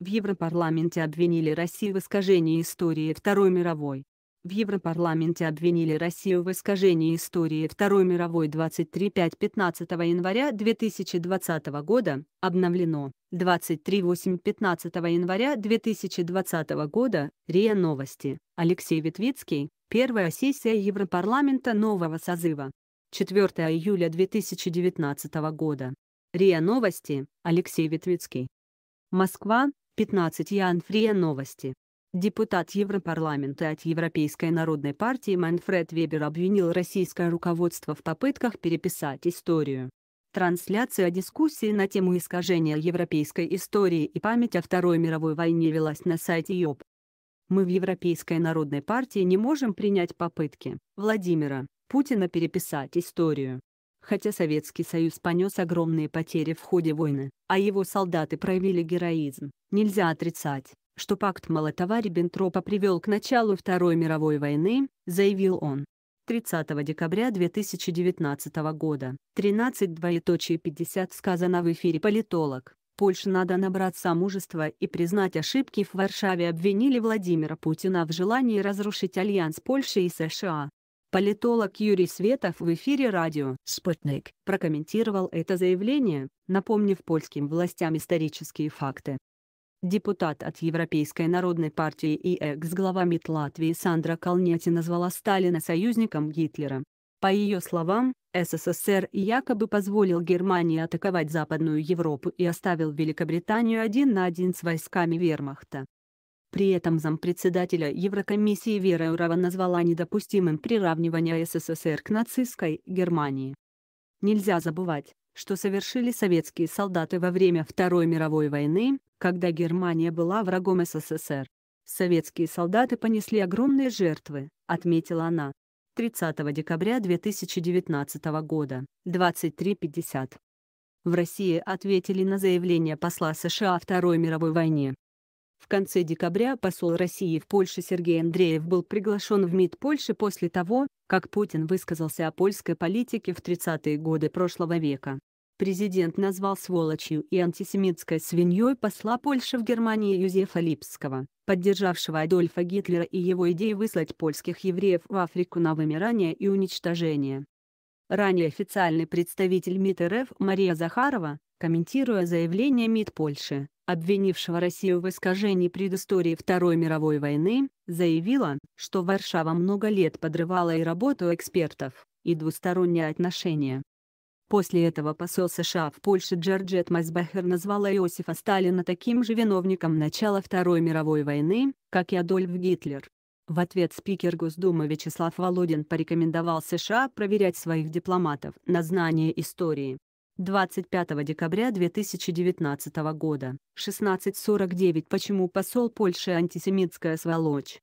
В Европарламенте обвинили Россию в искажении истории Второй мировой. В Европарламенте обвинили Россию в искажении истории Второй мировой 23.5.15 января 2020 года, обновлено, 23.8.15 января 2020 года, РИА Новости, Алексей Ветвицкий, первая сессия Европарламента нового созыва. 4 июля 2019 года. РИА Новости, Алексей Ветвицкий. Москва, 15 Янфрия новости. Депутат Европарламента от Европейской народной партии Манфред Вебер обвинил российское руководство в попытках переписать историю. Трансляция дискуссии на тему искажения европейской истории и память о Второй мировой войне велась на сайте ЙОП. Мы в Европейской народной партии не можем принять попытки Владимира Путина переписать историю. Хотя Советский Союз понес огромные потери в ходе войны, а его солдаты проявили героизм, нельзя отрицать, что пакт Молотова-Риббентропа привел к началу Второй мировой войны, заявил он. 30 декабря 2019 года, 13 сказано в эфире политолог. Польше надо набраться мужества и признать ошибки в Варшаве обвинили Владимира Путина в желании разрушить альянс Польши и США. Политолог Юрий Светов в эфире радио «Спутник» прокомментировал это заявление, напомнив польским властям исторические факты. Депутат от Европейской народной партии и экс-глава МИД Латвии Сандра Калнети назвала Сталина союзником Гитлера. По ее словам, СССР якобы позволил Германии атаковать Западную Европу и оставил Великобританию один на один с войсками вермахта. При этом зампредседателя Еврокомиссии Вера Юрова назвала недопустимым приравнивание СССР к нацистской Германии. Нельзя забывать, что совершили советские солдаты во время Второй мировой войны, когда Германия была врагом СССР. Советские солдаты понесли огромные жертвы, отметила она. 30 декабря 2019 года, 23.50. В России ответили на заявление посла США о Второй мировой войне. В конце декабря посол России в Польше Сергей Андреев был приглашен в МИД Польши после того, как Путин высказался о польской политике в 30-е годы прошлого века. Президент назвал сволочью и антисемитской свиньей посла Польши в Германии Юзефа Липского, поддержавшего Адольфа Гитлера и его идеи выслать польских евреев в Африку на вымирание и уничтожение. Ранее официальный представитель МИД РФ Мария Захарова, комментируя заявление МИД Польши, обвинившего Россию в искажении предыстории Второй мировой войны, заявила, что Варшава много лет подрывала и работу экспертов, и двусторонние отношения. После этого посол США в Польше Джорджет Масбахер назвала Иосифа Сталина таким же виновником начала Второй мировой войны, как и Адольф Гитлер. В ответ спикер Госдумы Вячеслав Володин порекомендовал США проверять своих дипломатов на знание истории. 25 декабря 2019 года, 16.49 «Почему посол Польши антисемитская сволочь?»